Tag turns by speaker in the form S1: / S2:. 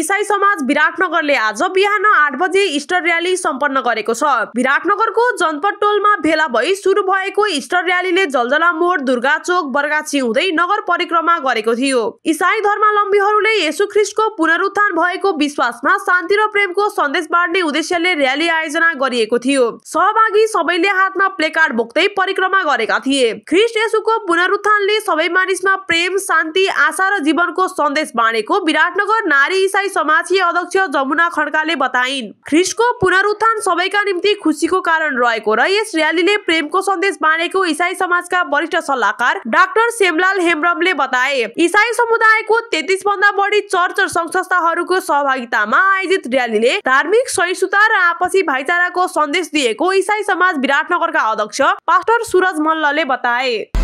S1: इसाई समाज विराटनगरले आज बिहान आठ बजे इस्टर र्याली सम्पन्न गरेको छ विराटनगरको जनपद टोलमा भेला भई सुरु भएको इस्टर र्यालीले जलजला मोड दुर्गा चोक बर्गाछी हुँदै नगर परिक्रमा गरेको थियो इसाई धर्मावलम्बीहरूले यसु ख्रिस्टको पुनरुत्थान भएको विश्वासमा शान्ति र प्रेमको सन्देश बाँड्ने उद्देश्यले र्याली आयोजना गरिएको थियो सहभागी सबैले हातमा प्लेकार्ड बोक्दै परिक्रमा गरेका थिए ख्रिस्ट यसुको पुनरुत्थानले सबै मानिसमा प्रेम शान्ति आशा र जीवनको सन्देश बाँडेको विराटनगर नारी इसाई समाजकी अध्यक्ष जमुना खड्काले बताइन् ख्रिस्टको पुनरुत्थान सबैका निम्ति खुसीको कारण रहेको र यस र्यालीले प्रेमको सन्देश बाँडेको इसाई समाजका वरिष्ठ सल्लाहकार डाक्टर सेमलाल हेम्ब्रमले बताए इसाई समुदायको तेत्तिस भन्दा बढी चर्च र संस्थाहरूको सहभागितामा आयोजित र्यालीले धार्मिक सहिष्णुता र आपसी भाइचाराको सन्देश दिएको इसाई समाज विराटनगरका अध्यक्ष पास्टर सुरज मल्लले बताए